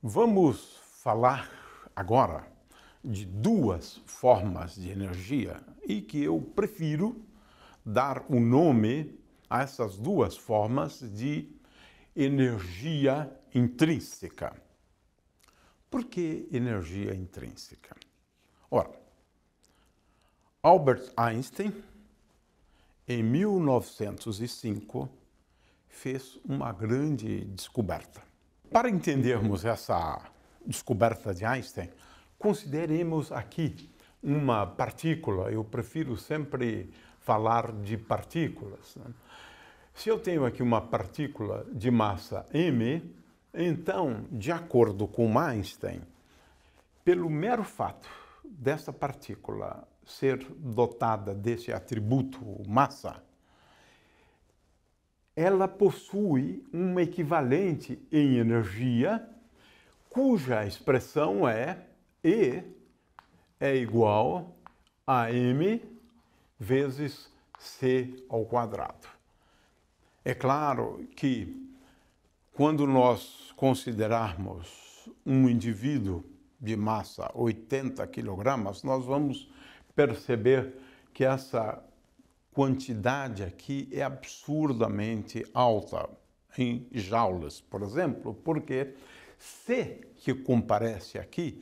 Vamos falar agora de duas formas de energia e que eu prefiro dar o um nome a essas duas formas de energia intrínseca. Por que energia intrínseca? Ora, Albert Einstein, em 1905, fez uma grande descoberta para entendermos essa descoberta de Einstein, consideremos aqui uma partícula. Eu prefiro sempre falar de partículas. Né? Se eu tenho aqui uma partícula de massa m, então, de acordo com Einstein, pelo mero fato dessa partícula ser dotada desse atributo massa, ela possui um equivalente em energia cuja expressão é E é igual a m vezes c ao quadrado. É claro que quando nós considerarmos um indivíduo de massa 80 kg, nós vamos perceber que essa quantidade aqui é absurdamente alta em jaulas, por exemplo, porque C que comparece aqui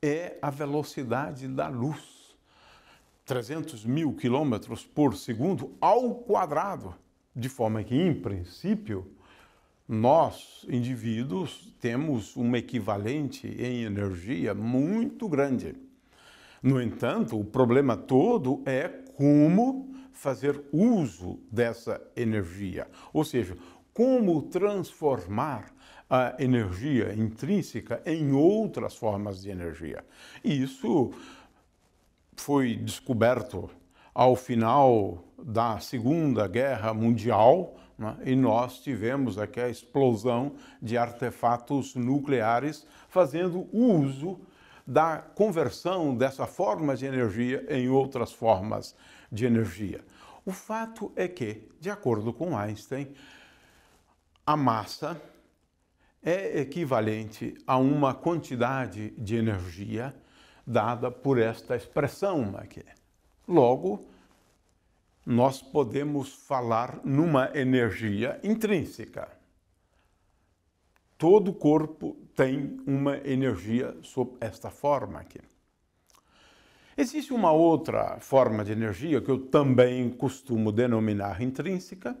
é a velocidade da luz, 300 mil quilômetros por segundo ao quadrado, de forma que, em princípio, nós, indivíduos, temos uma equivalente em energia muito grande. No entanto, o problema todo é como fazer uso dessa energia, ou seja, como transformar a energia intrínseca em outras formas de energia. E isso foi descoberto ao final da Segunda Guerra Mundial, né? e nós tivemos aqui a explosão de artefatos nucleares fazendo uso da conversão dessa forma de energia em outras formas de energia. O fato é que, de acordo com Einstein, a massa é equivalente a uma quantidade de energia dada por esta expressão aqui. Logo, nós podemos falar numa energia intrínseca. Todo corpo tem uma energia sob esta forma aqui. Existe uma outra forma de energia que eu também costumo denominar intrínseca,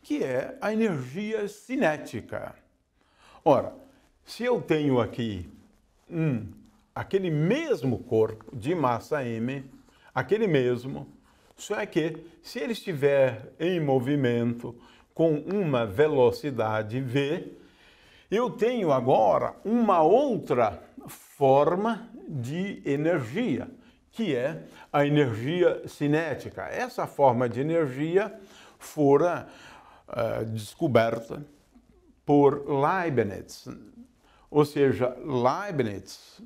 que é a energia cinética. Ora, se eu tenho aqui um, aquele mesmo corpo de massa m, aquele mesmo, só é que se ele estiver em movimento com uma velocidade v, eu tenho agora uma outra forma de energia que é a energia cinética. Essa forma de energia fora uh, descoberta por Leibniz. Ou seja, Leibniz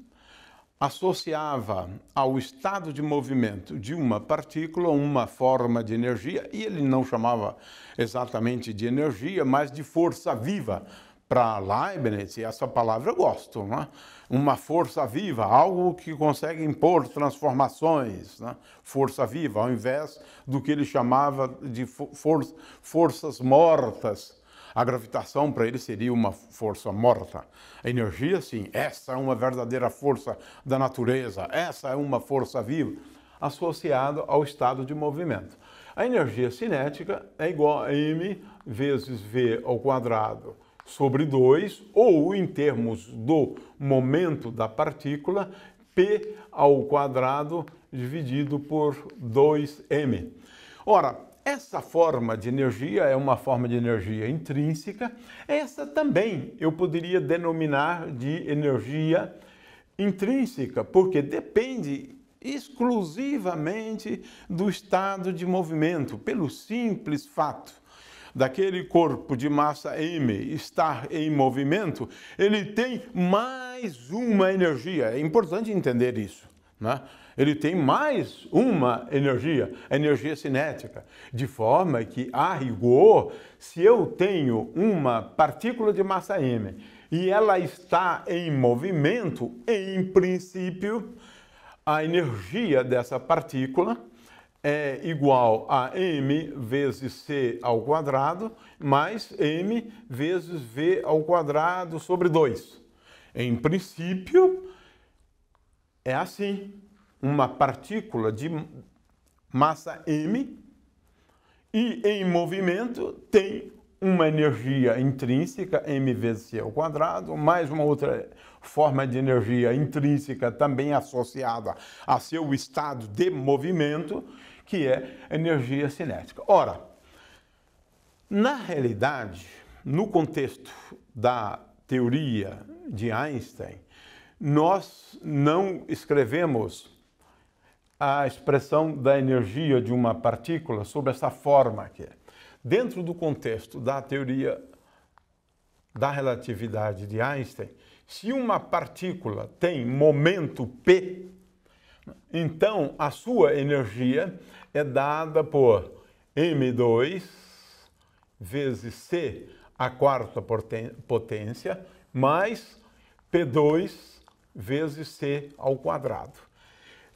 associava ao estado de movimento de uma partícula uma forma de energia, e ele não chamava exatamente de energia, mas de força viva, para Leibniz, e essa palavra eu gosto, né? uma força viva, algo que consegue impor transformações, né? força viva, ao invés do que ele chamava de for forças mortas. A gravitação para ele seria uma força morta. A energia, sim, essa é uma verdadeira força da natureza, essa é uma força viva, associada ao estado de movimento. A energia cinética é igual a m vezes v ao quadrado sobre 2, ou em termos do momento da partícula, P ao quadrado dividido por 2m. Ora, essa forma de energia é uma forma de energia intrínseca. Essa também eu poderia denominar de energia intrínseca, porque depende exclusivamente do estado de movimento, pelo simples fato daquele corpo de massa M estar em movimento, ele tem mais uma energia. É importante entender isso. Né? Ele tem mais uma energia, a energia cinética. De forma que, a rigor, se eu tenho uma partícula de massa M e ela está em movimento, em princípio, a energia dessa partícula é igual a m vezes c ao quadrado mais m vezes v ao quadrado sobre 2. Em princípio, é assim. Uma partícula de massa m e em movimento tem uma energia intrínseca, m vezes c ao quadrado, mais uma outra forma de energia intrínseca também associada a seu estado de movimento que é energia cinética. Ora, na realidade, no contexto da teoria de Einstein, nós não escrevemos a expressão da energia de uma partícula sob essa forma aqui. Dentro do contexto da teoria da relatividade de Einstein, se uma partícula tem momento p, então, a sua energia é dada por m2 vezes c a quarta potência mais p2 vezes c ao quadrado.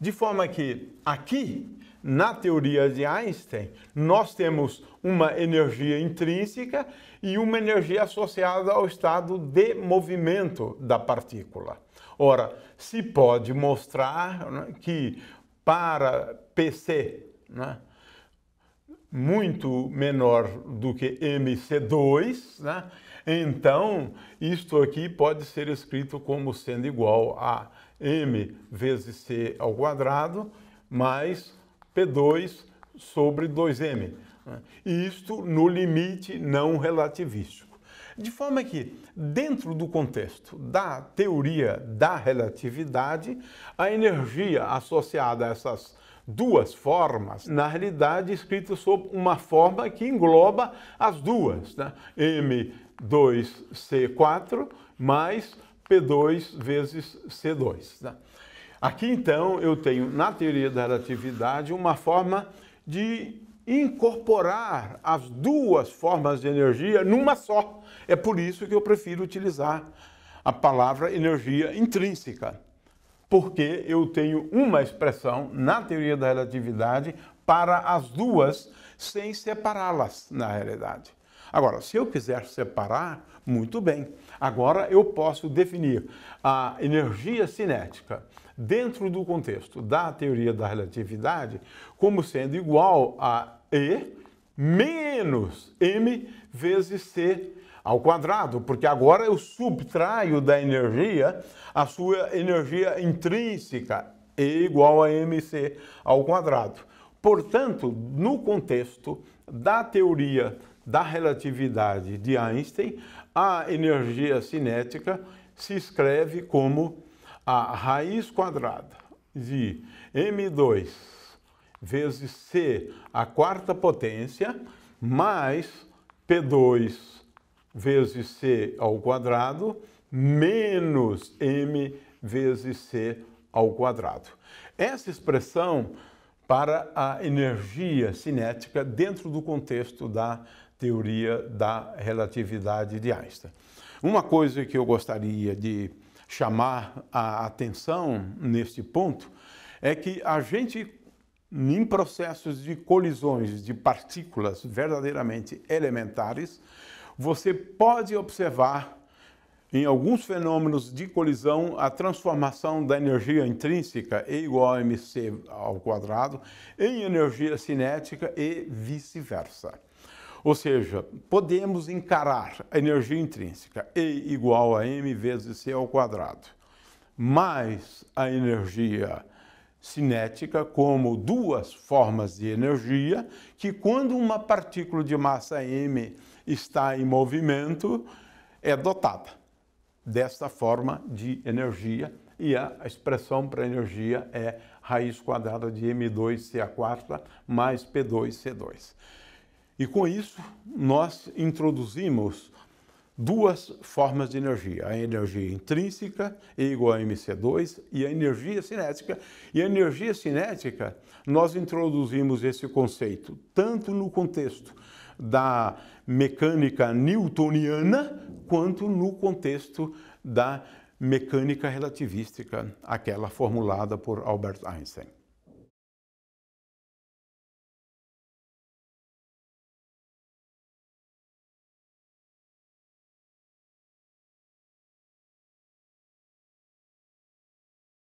De forma que aqui, na teoria de Einstein, nós temos uma energia intrínseca e uma energia associada ao estado de movimento da partícula. Ora, se pode mostrar né, que para PC, né, muito menor do que MC2, né? então isto aqui pode ser escrito como sendo igual a M vezes C ao quadrado mais P2 sobre 2M. Né. Isto no limite não relativístico. De forma que, dentro do contexto da teoria da relatividade, a energia associada a essas duas formas, na realidade, é escrita sob uma forma que engloba as duas, né? M2C4 mais P2 vezes C2. Né? Aqui, então, eu tenho, na teoria da relatividade, uma forma de incorporar as duas formas de energia numa só. É por isso que eu prefiro utilizar a palavra energia intrínseca, porque eu tenho uma expressão na teoria da relatividade para as duas sem separá-las na realidade. Agora, se eu quiser separar, muito bem. Agora eu posso definir a energia cinética dentro do contexto da teoria da relatividade como sendo igual a e menos m vezes c ao quadrado, porque agora eu subtraio da energia a sua energia intrínseca, E igual a mc ao quadrado. Portanto, no contexto da teoria da relatividade de Einstein, a energia cinética se escreve como a raiz quadrada de m2 vezes C, a quarta potência, mais P2 vezes C ao quadrado, menos M vezes C ao quadrado. Essa expressão para a energia cinética dentro do contexto da teoria da relatividade de Einstein. Uma coisa que eu gostaria de chamar a atenção neste ponto é que a gente em processos de colisões de partículas verdadeiramente elementares, você pode observar em alguns fenômenos de colisão, a transformação da energia intrínseca E igual a mc ao quadrado em energia cinética e vice-versa. Ou seja, podemos encarar a energia intrínseca E igual a m vezes c ao quadrado, mais a energia cinética como duas formas de energia que, quando uma partícula de massa m está em movimento, é dotada desta forma de energia e a expressão para energia é raiz quadrada de m2ca4 mais p2c2. E com isso, nós introduzimos duas formas de energia, a energia intrínseca igual a mc e a energia cinética. E a energia cinética, nós introduzimos esse conceito tanto no contexto da mecânica newtoniana quanto no contexto da mecânica relativística, aquela formulada por Albert Einstein.